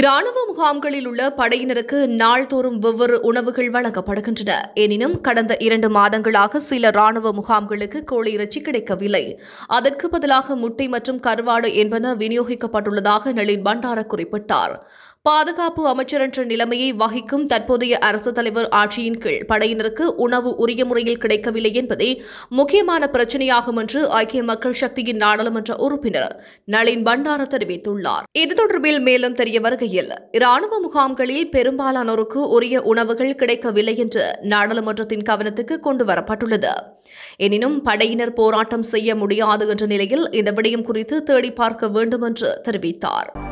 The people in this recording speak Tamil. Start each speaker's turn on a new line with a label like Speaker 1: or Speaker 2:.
Speaker 1: இராணுவ முகாம்களில் உள்ள படையினருக்கு நாள்தோறும் வெவ்வேறு உணவுகள் வழங்கப்படுகின்றன எனினும் கடந்த இரண்டு மாதங்களாக சில ராணுவ முகாம்களுக்கு கோழி இறைச்சி கிடைக்கவில்லை அதற்கு பதிலாக முட்டை மற்றும் கருவாடு என்பன விநியோகிக்கப்பட்டுள்ளதாக நளின் பண்டார குறிப்பிட்டார் பாதுகாப்பு அமைச்சர் என்ற நிலைமையை வகிக்கும் தற்போதைய அரசு தலைவர் ஆட்சியின் கீழ் படையினருக்கு உணவு உரிய முறையில் கிடைக்கவில்லை என்பதே முக்கியமான பிரச்சினையாகும் என்று ஐக்கிய மக்கள் சக்தியின் நாடாளுமன்ற உறுப்பினர் நளின் பண்டார தெரிவித்துள்ளார் இது தொடர்பில் மேலும் தெரிய வருகையில் ராணுவ முகாம்களில் பெரும்பாலானோருக்கு உரிய உணவுகள் கிடைக்கவில்லை என்று நாடாளுமன்றத்தின் கவனத்துக்கு கொண்டு எனினும் படையினர் போராட்டம் செய்ய முடியாது என்ற நிலையில் இந்த விடயம் குறித்து தேடி பார்க்க வேண்டும் என்று தெரிவித்தார்